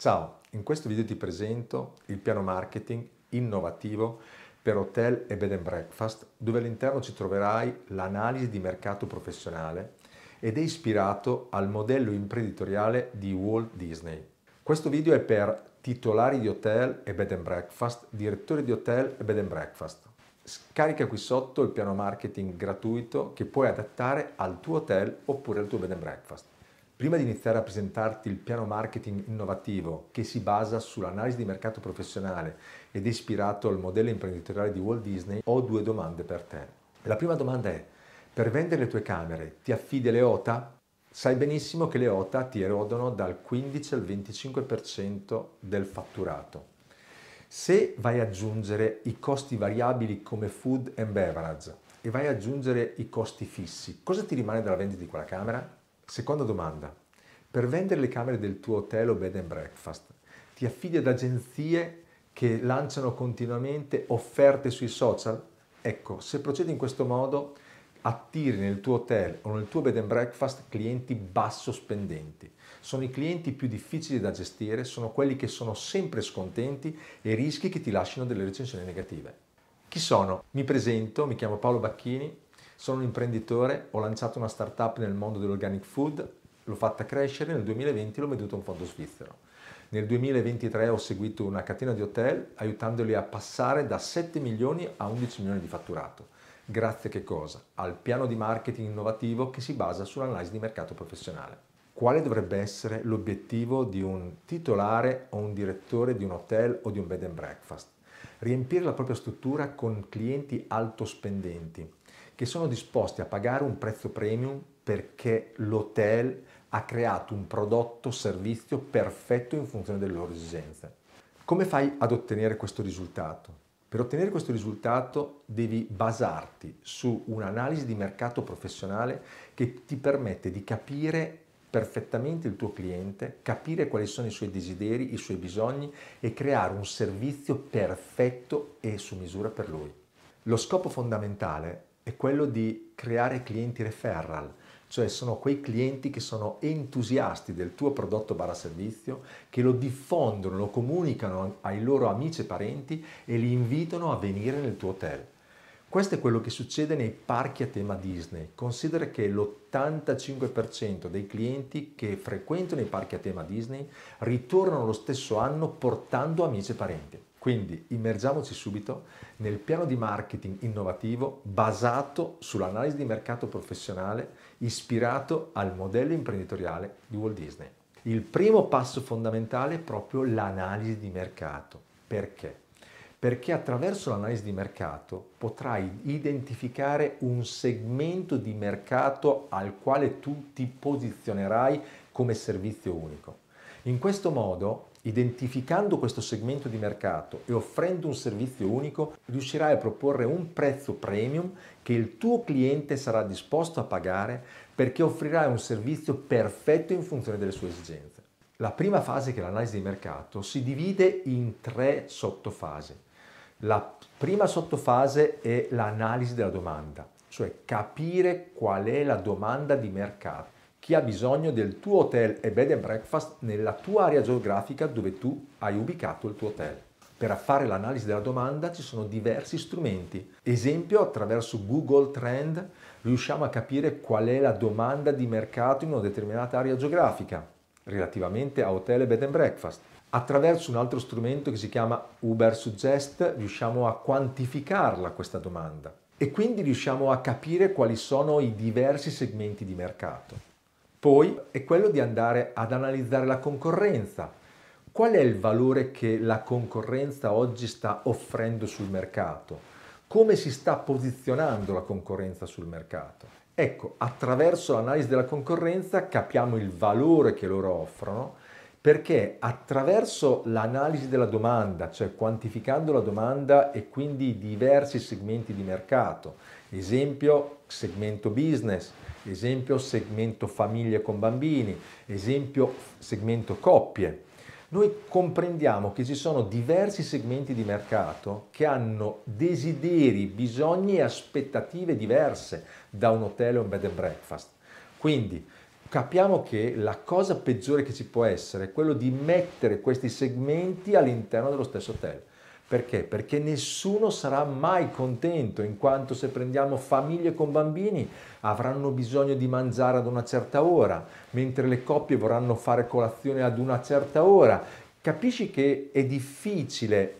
Ciao, in questo video ti presento il piano marketing innovativo per hotel e bed and breakfast dove all'interno ci troverai l'analisi di mercato professionale ed è ispirato al modello imprenditoriale di Walt Disney. Questo video è per titolari di hotel e bed and breakfast, direttori di hotel e bed and breakfast. Scarica qui sotto il piano marketing gratuito che puoi adattare al tuo hotel oppure al tuo bed and breakfast. Prima di iniziare a presentarti il piano marketing innovativo che si basa sull'analisi di mercato professionale ed è ispirato al modello imprenditoriale di Walt Disney, ho due domande per te. La prima domanda è, per vendere le tue camere ti affidi le OTA? Sai benissimo che le OTA ti erodono dal 15 al 25% del fatturato. Se vai ad aggiungere i costi variabili come food and beverage e vai ad aggiungere i costi fissi, cosa ti rimane dalla vendita di quella camera? Seconda domanda. Per vendere le camere del tuo hotel o bed and breakfast, ti affidi ad agenzie che lanciano continuamente offerte sui social? Ecco, se procedi in questo modo, attiri nel tuo hotel o nel tuo bed and breakfast clienti basso spendenti. Sono i clienti più difficili da gestire, sono quelli che sono sempre scontenti e rischi che ti lasciano delle recensioni negative. Chi sono? Mi presento, mi chiamo Paolo Bacchini, sono un imprenditore, ho lanciato una startup nel mondo dell'organic food, l'ho fatta crescere, nel 2020 l'ho venduto a un fondo svizzero. Nel 2023 ho seguito una catena di hotel aiutandoli a passare da 7 milioni a 11 milioni di fatturato. Grazie che cosa? Al piano di marketing innovativo che si basa sull'analisi di mercato professionale. Quale dovrebbe essere l'obiettivo di un titolare o un direttore di un hotel o di un bed and breakfast? Riempire la propria struttura con clienti alto spendenti, che sono disposti a pagare un prezzo premium perché l'hotel ha creato un prodotto servizio perfetto in funzione delle loro esigenze. Come fai ad ottenere questo risultato? Per ottenere questo risultato devi basarti su un'analisi di mercato professionale che ti permette di capire perfettamente il tuo cliente, capire quali sono i suoi desideri, i suoi bisogni e creare un servizio perfetto e su misura per lui. Lo scopo fondamentale è quello di creare clienti referral, cioè sono quei clienti che sono entusiasti del tuo prodotto barra servizio, che lo diffondono, lo comunicano ai loro amici e parenti e li invitano a venire nel tuo hotel. Questo è quello che succede nei parchi a tema Disney. Considera che l'85% dei clienti che frequentano i parchi a tema Disney ritornano lo stesso anno portando amici e parenti. Quindi immergiamoci subito nel piano di marketing innovativo basato sull'analisi di mercato professionale ispirato al modello imprenditoriale di Walt Disney. Il primo passo fondamentale è proprio l'analisi di mercato. Perché? Perché attraverso l'analisi di mercato potrai identificare un segmento di mercato al quale tu ti posizionerai come servizio unico. In questo modo, identificando questo segmento di mercato e offrendo un servizio unico, riuscirai a proporre un prezzo premium che il tuo cliente sarà disposto a pagare perché offrirai un servizio perfetto in funzione delle sue esigenze. La prima fase che è l'analisi di mercato si divide in tre sottofasi. La prima sottofase è l'analisi della domanda, cioè capire qual è la domanda di mercato chi ha bisogno del tuo hotel e bed and breakfast nella tua area geografica dove tu hai ubicato il tuo hotel. Per fare l'analisi della domanda ci sono diversi strumenti. Esempio, attraverso Google Trend riusciamo a capire qual è la domanda di mercato in una determinata area geografica relativamente a hotel e bed and breakfast. Attraverso un altro strumento che si chiama Uber Suggest riusciamo a quantificarla questa domanda e quindi riusciamo a capire quali sono i diversi segmenti di mercato. Poi è quello di andare ad analizzare la concorrenza. Qual è il valore che la concorrenza oggi sta offrendo sul mercato? Come si sta posizionando la concorrenza sul mercato? Ecco, attraverso l'analisi della concorrenza capiamo il valore che loro offrono perché attraverso l'analisi della domanda, cioè quantificando la domanda e quindi i diversi segmenti di mercato, esempio segmento business, esempio segmento famiglie con bambini, esempio segmento coppie. Noi comprendiamo che ci sono diversi segmenti di mercato che hanno desideri, bisogni e aspettative diverse da un hotel o un bed and breakfast. Quindi capiamo che la cosa peggiore che ci può essere è quello di mettere questi segmenti all'interno dello stesso hotel. Perché? Perché nessuno sarà mai contento, in quanto se prendiamo famiglie con bambini avranno bisogno di mangiare ad una certa ora, mentre le coppie vorranno fare colazione ad una certa ora. Capisci che è difficile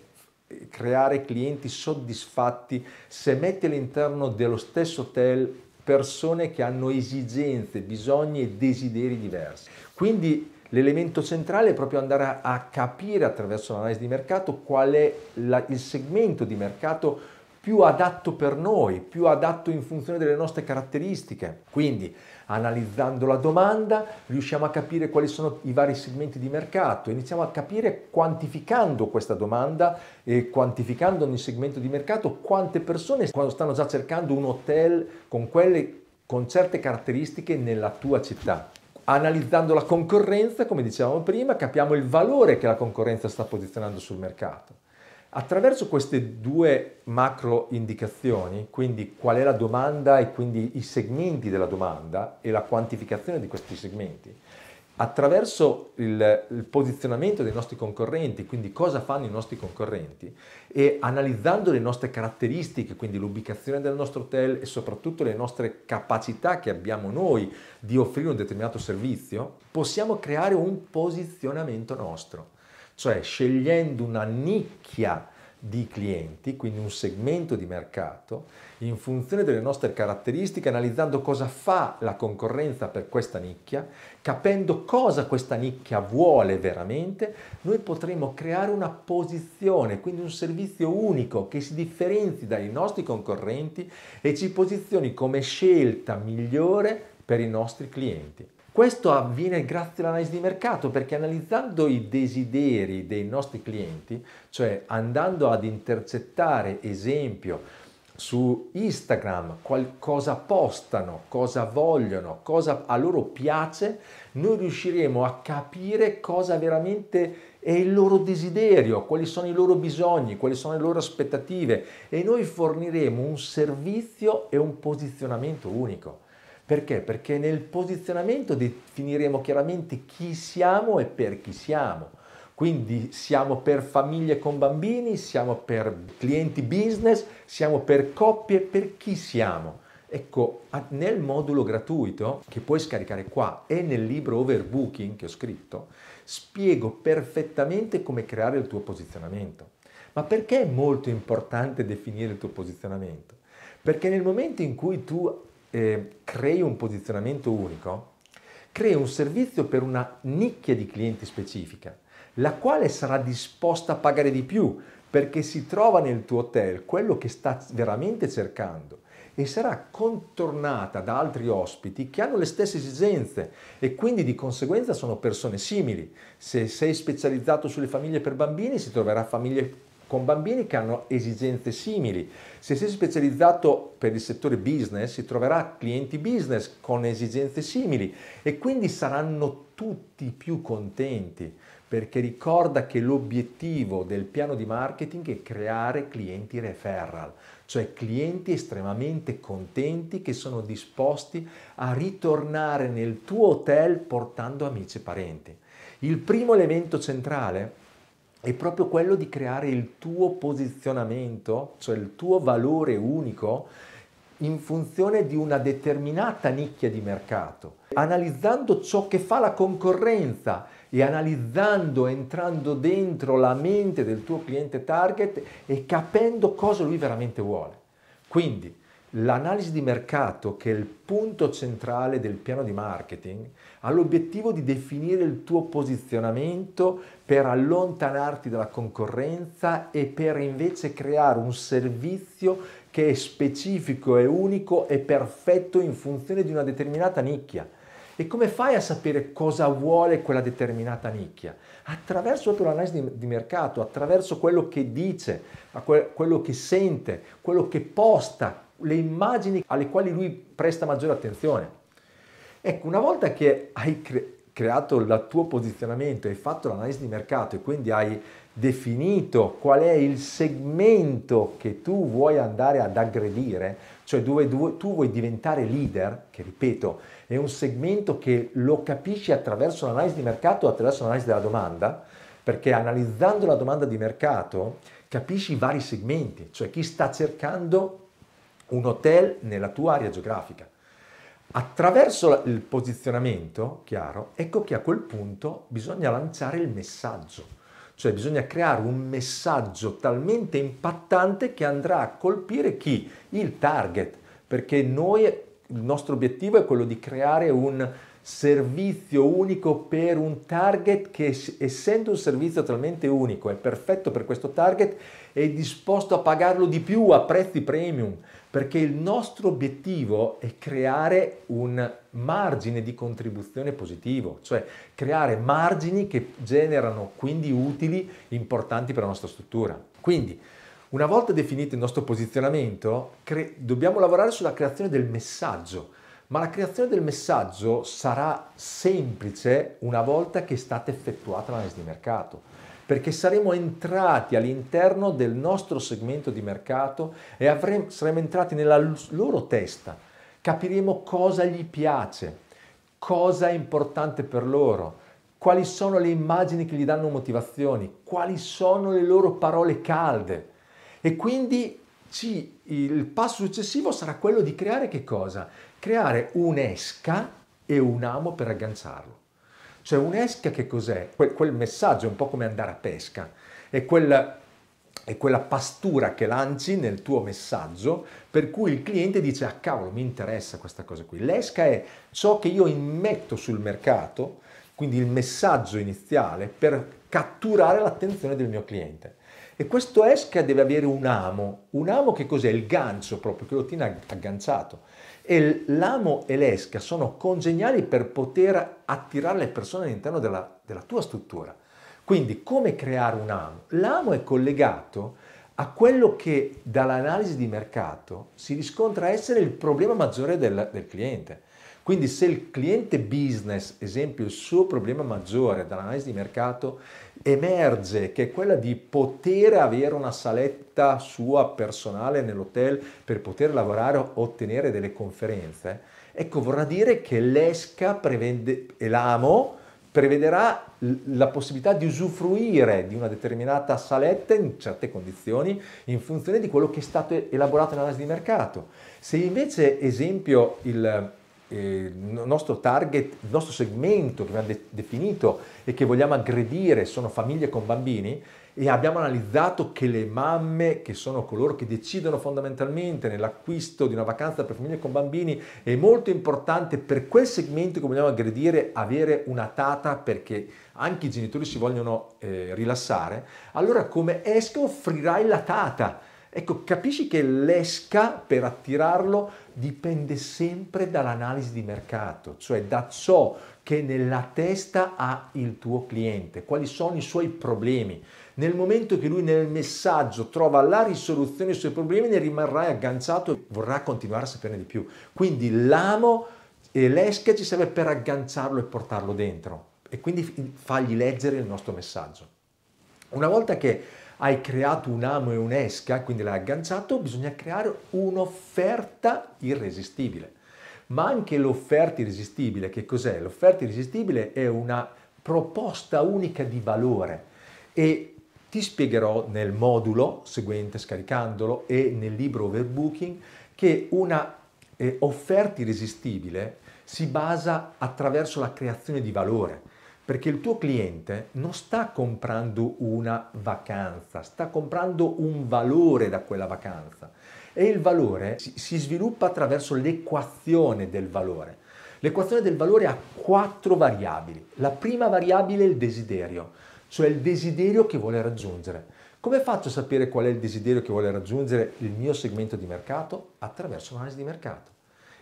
eh, creare clienti soddisfatti se metti all'interno dello stesso hotel persone che hanno esigenze, bisogni e desideri diversi. Quindi L'elemento centrale è proprio andare a, a capire attraverso l'analisi di mercato qual è la, il segmento di mercato più adatto per noi, più adatto in funzione delle nostre caratteristiche. Quindi, analizzando la domanda, riusciamo a capire quali sono i vari segmenti di mercato, iniziamo a capire quantificando questa domanda e quantificando ogni segmento di mercato quante persone stanno già cercando un hotel con quelle con certe caratteristiche nella tua città analizzando la concorrenza, come dicevamo prima, capiamo il valore che la concorrenza sta posizionando sul mercato. Attraverso queste due macro indicazioni, quindi qual è la domanda e quindi i segmenti della domanda e la quantificazione di questi segmenti, attraverso il, il, posizionamento dei nostri concorrenti, quindi cosa fanno i nostri concorrenti, e analizzando le nostre caratteristiche, quindi l'ubicazione del nostro hotel e soprattutto le nostre capacità che abbiamo noi di offrire un determinato servizio, possiamo creare un posizionamento nostro, cioè scegliendo una nicchia di clienti, quindi un segmento di mercato, in funzione delle nostre caratteristiche, analizzando cosa fa la concorrenza per questa nicchia, capendo cosa questa nicchia vuole veramente, noi potremo creare una posizione, quindi un servizio unico che si differenzi dai nostri concorrenti e ci posizioni come scelta migliore per i nostri clienti. Questo avviene grazie all'analisi di mercato perché analizzando i desideri dei nostri clienti, cioè andando ad intercettare esempio su Instagram cosa postano, cosa vogliono, cosa a loro piace, noi riusciremo a capire cosa veramente è il loro desiderio, quali sono i loro bisogni, quali sono le loro aspettative e noi forniremo un servizio e un posizionamento unico. Perché? Perché nel posizionamento definiremo chiaramente chi siamo e per chi siamo. Quindi siamo per famiglie con bambini, siamo per clienti business, siamo per coppie, per chi siamo. Ecco, nel modulo gratuito che puoi scaricare qua e nel libro Overbooking che ho scritto, spiego perfettamente come creare il tuo posizionamento. Ma perché è molto importante definire il tuo posizionamento? Perché nel momento in cui tu eh, crei un posizionamento unico, crei un servizio per una nicchia di clienti specifica, la quale sarà disposta a pagare di più perché si trova nel tuo hotel quello che sta veramente cercando e sarà contornata da altri ospiti che hanno le stesse esigenze e quindi di conseguenza sono persone simili. Se sei specializzato sulle famiglie per bambini si troverà famiglie con bambini che hanno esigenze simili. Se si è specializzato per il settore business, si troverà clienti business con esigenze simili e quindi saranno tutti più contenti perché ricorda che l'obiettivo del piano di marketing è creare clienti referral, cioè clienti estremamente contenti che sono disposti a ritornare nel tuo hotel portando amici e parenti. Il primo elemento centrale è proprio quello di creare il tuo posizionamento, cioè il tuo valore unico in funzione di una determinata nicchia di mercato, analizzando ciò che fa la concorrenza e analizzando, entrando dentro la mente del tuo cliente target e capendo cosa lui veramente vuole. Quindi, L'analisi di mercato, che è il punto centrale del piano di marketing, ha l'obiettivo di definire il tuo posizionamento per allontanarti dalla concorrenza e per invece creare un servizio che è specifico, è unico e perfetto in funzione di una determinata nicchia. E come fai a sapere cosa vuole quella determinata nicchia? Attraverso l'analisi di, di, mercato, attraverso quello che dice, quello che sente, quello che posta, le immagini alle quali lui presta maggiore attenzione. Ecco, una volta che hai cre- creato il tuo posizionamento, hai fatto l'analisi di mercato e quindi hai definito qual è il segmento che tu vuoi andare ad aggredire, cioè dove tu vuoi diventare leader, che ripeto è un segmento che lo capisci attraverso l'analisi di mercato o attraverso l'analisi della domanda, perché analizzando la domanda di mercato capisci i vari segmenti, cioè chi sta cercando un hotel nella tua area geografica. Attraverso il posizionamento, chiaro, ecco che a quel punto bisogna lanciare il messaggio, cioè bisogna creare un messaggio talmente impattante che andrà a colpire chi? Il target, perché noi, il nostro obiettivo è quello di creare un, servizio unico per un target che essendo un servizio talmente unico e perfetto per questo target è disposto a pagarlo di più a prezzi premium perché il nostro obiettivo è creare un margine di contribuzione positivo, cioè creare margini che generano quindi utili importanti per la nostra struttura. Quindi una volta definito il nostro posizionamento, dobbiamo lavorare sulla creazione del messaggio ma la creazione del messaggio sarà semplice una volta che è stata effettuata l'analisi di mercato, perché saremo entrati all'interno del nostro segmento di mercato e avremo, saremo entrati nella loro testa, capiremo cosa gli piace, cosa è importante per loro, quali sono le immagini che gli danno motivazioni, quali sono le loro parole calde e quindi ci, il passo successivo sarà quello di creare che cosa? Creare un'esca e un amo per agganciarlo. Cioè un'esca che cos'è? Quel, quel messaggio è un po' come andare a pesca, è quel è quella pastura che lanci nel tuo messaggio per cui il cliente dice ah cavolo mi interessa questa cosa qui. L'esca è ciò che io immetto sul mercato, quindi il messaggio iniziale per catturare l'attenzione del mio cliente. E questo esca deve avere un amo. Un amo che cos'è? Il gancio proprio, che lo tiene agganciato. E l'amo e l'esca sono congeniali per poter attirare le persone all'interno della, della tua struttura. Quindi come creare un amo? L'amo è collegato a quello che dall'analisi di mercato si riscontra essere il problema maggiore del, del cliente. Quindi se il cliente business, esempio, il suo problema maggiore dall'analisi di mercato emerge che è quella di poter avere una saletta sua personale nell'hotel per poter lavorare o ottenere delle conferenze, ecco vorrà dire che l'ESCA prevede, e l'AMO prevederà la possibilità di usufruire di una determinata saletta in certe condizioni in funzione di quello che è stato elaborato nell'analisi di mercato. Se invece, esempio, il il eh, nostro target, il nostro segmento che abbiamo de- definito e che vogliamo aggredire sono famiglie con bambini e abbiamo analizzato che le mamme, che sono coloro che decidono fondamentalmente nell'acquisto di una vacanza per famiglie con bambini, è molto importante per quel segmento che vogliamo aggredire avere una tata perché anche i genitori si vogliono eh, rilassare, allora come esca offrirai la tata Ecco, capisci che l'esca per attirarlo dipende sempre dall'analisi di mercato, cioè da ciò che nella testa ha il tuo cliente, quali sono i suoi problemi. Nel momento che lui nel messaggio trova la risoluzione ai suoi problemi, ne rimarrai agganciato e vorrà continuare a saperne di più. Quindi l'amo e l'esca ci serve per agganciarlo e portarlo dentro e quindi fargli leggere il nostro messaggio. Una volta che hai creato un amo e un'esca, quindi l'hai agganciato, bisogna creare un'offerta irresistibile. Ma anche l'offerta irresistibile, che cos'è? L'offerta irresistibile è una proposta unica di valore e ti spiegherò nel modulo seguente, scaricandolo, e nel libro Overbooking, che una eh, offerta irresistibile si basa attraverso la creazione di valore perché il tuo cliente non sta comprando una vacanza, sta comprando un valore da quella vacanza e il valore si sviluppa attraverso l'equazione del valore. L'equazione del valore ha quattro variabili. La prima variabile è il desiderio, cioè il desiderio che vuole raggiungere. Come faccio a sapere qual è il desiderio che vuole raggiungere il mio segmento di mercato? Attraverso un'analisi di mercato.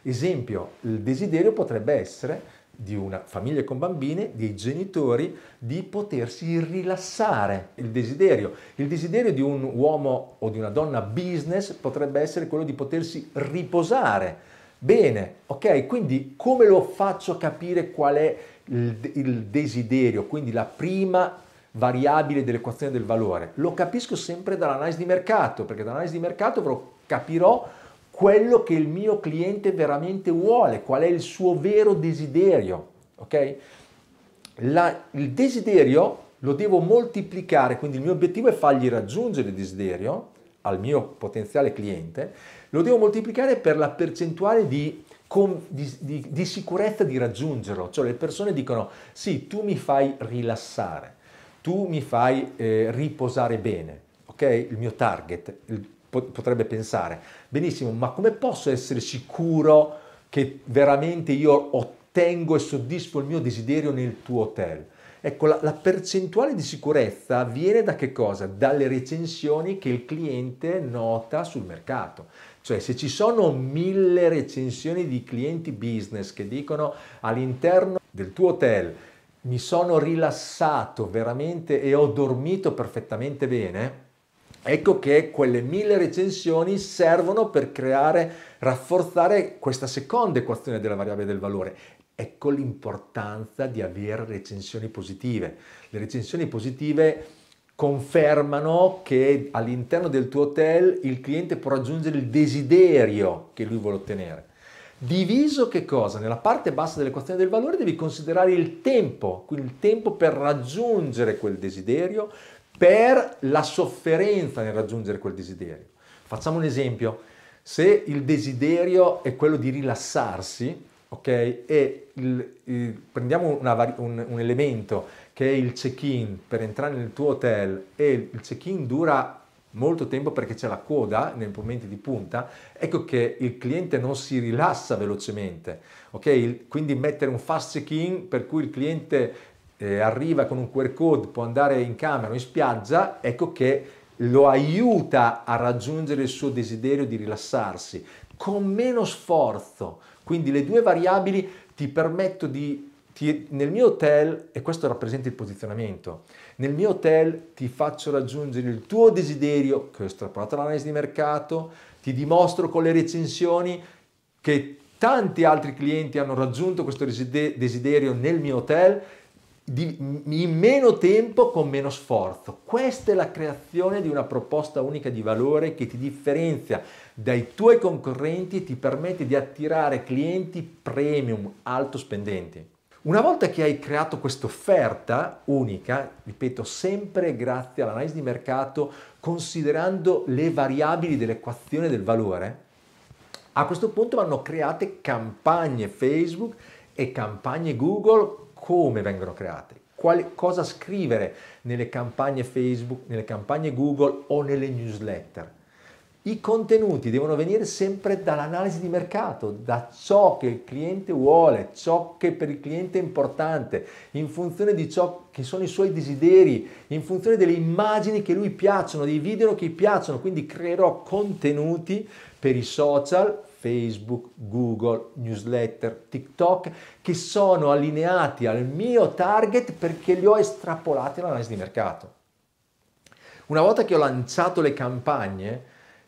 Esempio, il desiderio potrebbe essere di una famiglia con bambini, dei genitori, di potersi rilassare. Il desiderio. il desiderio, di un uomo o di una donna business potrebbe essere quello di potersi riposare. Bene, ok, quindi come lo faccio capire qual è il, il desiderio, quindi la prima variabile dell'equazione del valore? Lo capisco sempre dall'analisi di mercato, perché dall'analisi di mercato capirò quello che il mio cliente veramente vuole, qual è il suo vero desiderio. Ok? La, il desiderio lo devo moltiplicare, quindi il mio obiettivo è fargli raggiungere il desiderio al mio potenziale cliente, lo devo moltiplicare per la percentuale di, di, di, di sicurezza di raggiungerlo, cioè le persone dicono sì, tu mi fai rilassare, tu mi fai eh, riposare bene, ok? Il mio target, il, potrebbe pensare, benissimo, ma come posso essere sicuro che veramente io ottengo e soddisfo il mio desiderio nel tuo hotel? Ecco, la, la percentuale di sicurezza viene da che cosa? Dalle recensioni che il cliente nota sul mercato. Cioè se ci sono mille recensioni di clienti business che dicono all'interno del tuo hotel mi sono rilassato veramente e ho dormito perfettamente bene, Ecco che quelle mille recensioni servono per creare, rafforzare questa seconda equazione della variabile del valore. Ecco l'importanza di avere recensioni positive. Le recensioni positive confermano che all'interno del tuo hotel il cliente può raggiungere il desiderio che lui vuole ottenere. Diviso che cosa? Nella parte bassa dell'equazione del valore devi considerare il tempo, quindi il tempo per raggiungere quel desiderio, per la sofferenza nel raggiungere quel desiderio. Facciamo un esempio, se il desiderio è quello di rilassarsi, ok? E il, il, prendiamo una, un, un, elemento che è il check-in per entrare nel tuo hotel e il check-in dura molto tempo perché c'è la coda nei momenti di punta, ecco che il cliente non si rilassa velocemente, ok? Quindi mettere un fast check-in per cui il cliente eh, arriva con un QR code, può andare in camera o in spiaggia, ecco che lo aiuta a raggiungere il suo desiderio di rilassarsi con meno sforzo. Quindi le due variabili ti permettono di... Ti, nel mio hotel, e questo rappresenta il posizionamento, nel mio hotel ti faccio raggiungere il tuo desiderio, che ho estrapolato l'analisi di mercato, ti dimostro con le recensioni che tanti altri clienti hanno raggiunto questo desiderio nel mio hotel di, in meno tempo con meno sforzo. Questa è la creazione di una proposta unica di valore che ti differenzia dai tuoi concorrenti e ti permette di attirare clienti premium, alto spendenti. Una volta che hai creato questa offerta unica, ripeto, sempre grazie all'analisi di mercato, considerando le variabili dell'equazione del valore, a questo punto vanno create campagne Facebook e campagne Google come vengono create, quali, cosa scrivere nelle campagne Facebook, nelle campagne Google o nelle newsletter. I contenuti devono venire sempre dall'analisi di mercato, da ciò che il cliente vuole, ciò che per il cliente è importante, in funzione di ciò che sono i suoi desideri, in funzione delle immagini che lui piacciono, dei video che gli piacciono. Quindi creerò contenuti per i social Facebook, Google, newsletter, TikTok, che sono allineati al mio target perché li ho estrapolati all'analisi di mercato. Una volta che ho lanciato le campagne,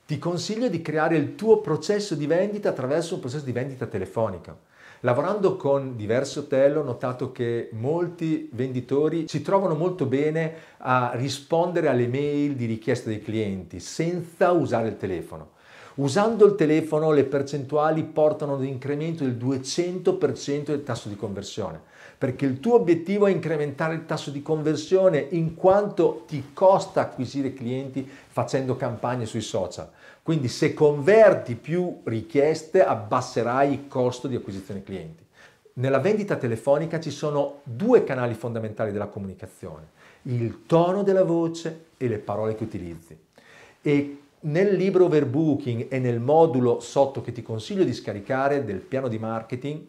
ti consiglio di creare il tuo processo di vendita attraverso un processo di vendita telefonica. Lavorando con diversi hotel ho notato che molti venditori si trovano molto bene a rispondere alle mail di richiesta dei clienti senza usare il telefono. Usando il telefono le percentuali portano ad un incremento del 200% del tasso di conversione, perché il tuo obiettivo è incrementare il tasso di conversione in quanto ti costa acquisire clienti facendo campagne sui social. Quindi se converti più richieste abbasserai il costo di acquisizione clienti. Nella vendita telefonica ci sono due canali fondamentali della comunicazione, il tono della voce e le parole che utilizzi. E nel libro Overbooking e nel modulo sotto che ti consiglio di scaricare del piano di marketing,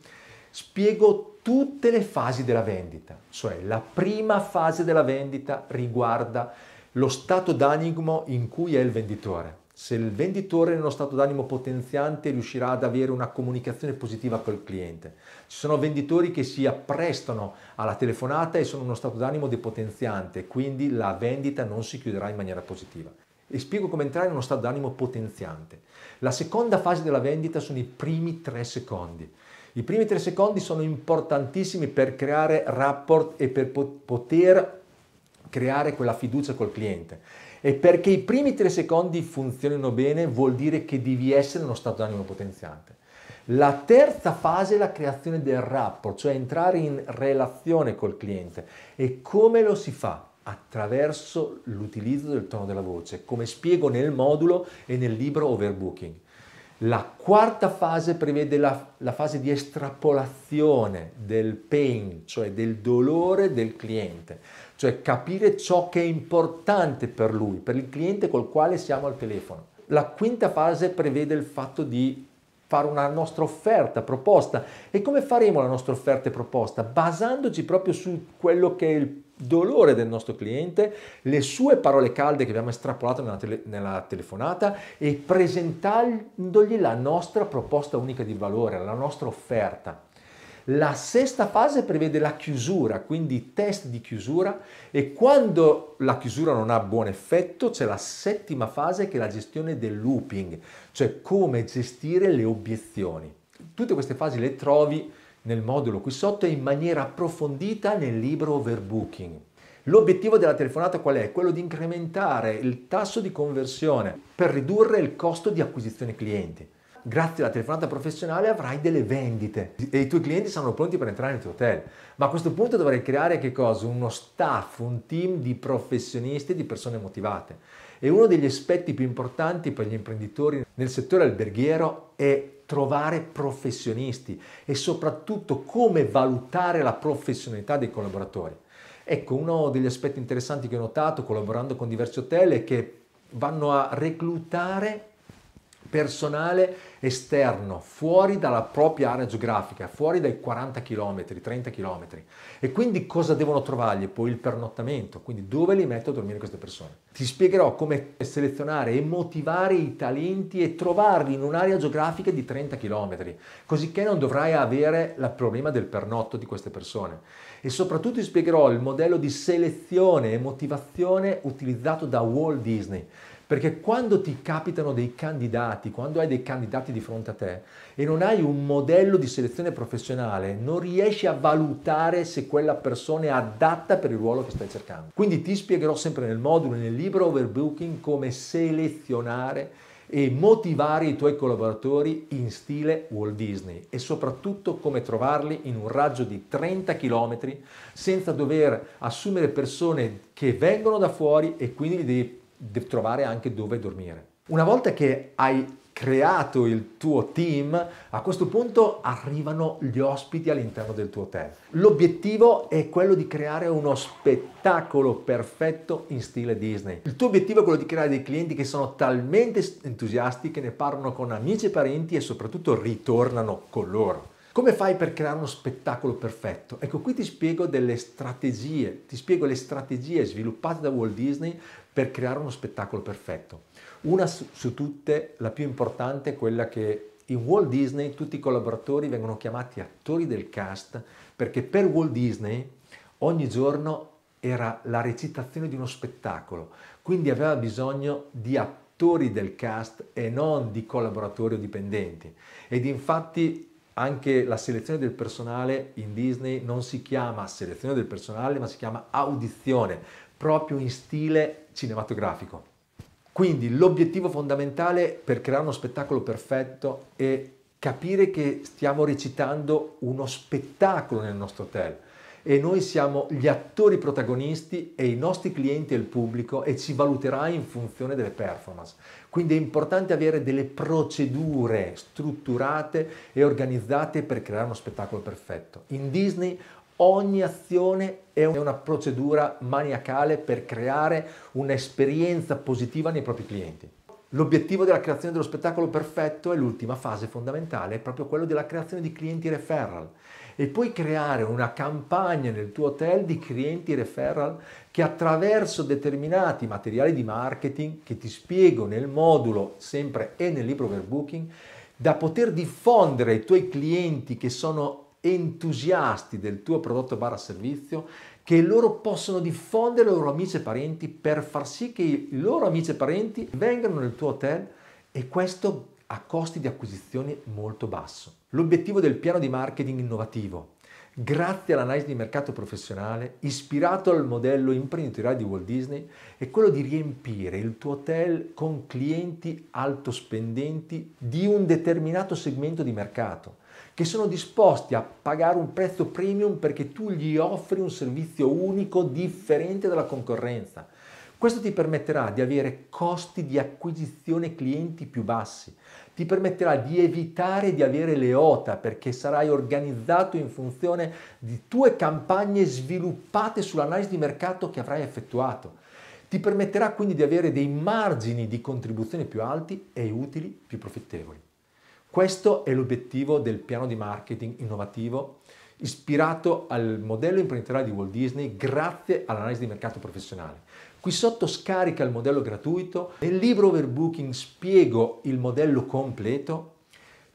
spiego tutte le fasi della vendita. Cioè, la prima fase della vendita riguarda lo stato d'animo in cui è il venditore. Se il venditore è uno stato d'animo potenziante riuscirà ad avere una comunicazione positiva col cliente. Ci sono venditori che si apprestano alla telefonata e sono in uno stato d'animo depotenziante, quindi la vendita non si chiuderà in maniera positiva e spiego come entrare in uno stato d'animo potenziante. La seconda fase della vendita sono i primi tre secondi. I primi tre secondi sono importantissimi per creare rapport e per poter creare quella fiducia col cliente. E perché i primi tre secondi funzionino bene vuol dire che devi essere in uno stato d'animo potenziante. La terza fase è la creazione del rapport, cioè entrare in relazione col cliente. E come lo si fa? attraverso l'utilizzo del tono della voce, come spiego nel modulo e nel libro Overbooking. La quarta fase prevede la, la fase di estrapolazione del pain, cioè del dolore del cliente, cioè capire ciò che è importante per lui, per il cliente col quale siamo al telefono. La quinta fase prevede il fatto di fare una nostra offerta, proposta. E come faremo la nostra offerta e proposta? Basandoci proprio su quello che è il dolore del nostro cliente, le sue parole calde che abbiamo estrapolato nella, tele, nella, telefonata e presentandogli la nostra proposta unica di valore, la nostra offerta. La sesta fase prevede la chiusura, quindi test di chiusura e quando la chiusura non ha buon effetto c'è la settima fase che è la gestione del looping, cioè come gestire le obiezioni. Tutte queste fasi le trovi nel modulo qui sotto e in maniera approfondita nel libro Overbooking. L'obiettivo della telefonata qual è? Quello di incrementare il tasso di conversione per ridurre il costo di acquisizione clienti. Grazie alla telefonata professionale avrai delle vendite e i tuoi clienti saranno pronti per entrare nel tuo hotel. Ma a questo punto dovrai creare che cosa? Uno staff, un team di professionisti di persone motivate. E uno degli aspetti più importanti per gli imprenditori nel settore alberghiero è trovare professionisti e soprattutto come valutare la professionalità dei collaboratori. Ecco, uno degli aspetti interessanti che ho notato collaborando con diversi hotel è che vanno a reclutare personale esterno, fuori dalla propria area geografica, fuori dai 40 km, 30 km. E quindi cosa devono trovargli? Poi il pernottamento, quindi dove li metto a dormire queste persone. Ti spiegherò come selezionare e motivare i talenti e trovarli in un'area geografica di 30 km, così che non dovrai avere il problema del pernotto di queste persone. E soprattutto ti spiegherò il modello di selezione e motivazione utilizzato da Walt Disney perché quando ti capitano dei candidati, quando hai dei candidati di fronte a te e non hai un modello di selezione professionale, non riesci a valutare se quella persona è adatta per il ruolo che stai cercando. Quindi ti spiegherò sempre nel modulo, nel libro Overbooking, come selezionare e motivare i tuoi collaboratori in stile Walt Disney e soprattutto come trovarli in un raggio di 30 km senza dover assumere persone che vengono da fuori e quindi li devi trovare anche dove dormire. Una volta che hai creato il tuo team, a questo punto arrivano gli ospiti all'interno del tuo hotel. L'obiettivo è quello di creare uno spettacolo perfetto in stile Disney. Il tuo obiettivo è quello di creare dei clienti che sono talmente entusiasti che ne parlano con amici e parenti e soprattutto ritornano con loro. Come fai per creare uno spettacolo perfetto? Ecco, qui ti spiego delle strategie, ti spiego le strategie sviluppate da Walt Disney per creare uno spettacolo perfetto. Una su, su tutte, la più importante, è quella che in Walt Disney tutti i collaboratori vengono chiamati attori del cast perché per Walt Disney ogni giorno era la recitazione di uno spettacolo, quindi aveva bisogno di attori del cast e non di collaboratori o dipendenti. Ed infatti anche la selezione del personale in Disney non si chiama selezione del personale, ma si chiama audizione, proprio in stile cinematografico. Quindi l'obiettivo fondamentale per creare uno spettacolo perfetto è capire che stiamo recitando uno spettacolo nel nostro hotel e noi siamo gli attori protagonisti e i nostri clienti e il pubblico e ci valuterà in funzione delle performance. Quindi è importante avere delle procedure strutturate e organizzate per creare uno spettacolo perfetto. In Disney ogni azione è una procedura maniacale per creare un'esperienza positiva nei propri clienti. L'obiettivo della creazione dello spettacolo perfetto è l'ultima fase fondamentale, è proprio quello della creazione di clienti referral e puoi creare una campagna nel tuo hotel di clienti referral che attraverso determinati materiali di marketing che ti spiego nel modulo sempre e nel libro per booking da poter diffondere ai tuoi clienti che sono entusiasti del tuo prodotto barra servizio che loro possono diffondere ai loro amici e parenti per far sì che i loro amici e parenti vengano nel tuo hotel e questo a costi di acquisizione molto basso. L'obiettivo del piano di marketing innovativo, grazie all'analisi di mercato professionale, ispirato al modello imprenditoriale di Walt Disney, è quello di riempire il tuo hotel con clienti alto spendenti di un determinato segmento di mercato, che sono disposti a pagare un prezzo premium perché tu gli offri un servizio unico differente dalla concorrenza questo ti permetterà di avere costi di acquisizione clienti più bassi, ti permetterà di evitare di avere le OTA perché sarai organizzato in funzione di tue campagne sviluppate sull'analisi di mercato che avrai effettuato. Ti permetterà quindi di avere dei margini di contribuzione più alti e utili più profittevoli. Questo è l'obiettivo del piano di marketing innovativo ispirato al modello imprenditoriale di Walt Disney grazie all'analisi di mercato professionale. Qui sotto scarica il modello gratuito, nel libro Overbooking spiego il modello completo.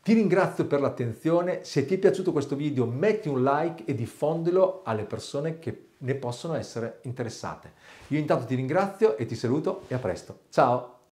Ti ringrazio per l'attenzione, se ti è piaciuto questo video metti un like e diffondilo alle persone che ne possono essere interessate. Io intanto ti ringrazio e ti saluto e a presto. Ciao!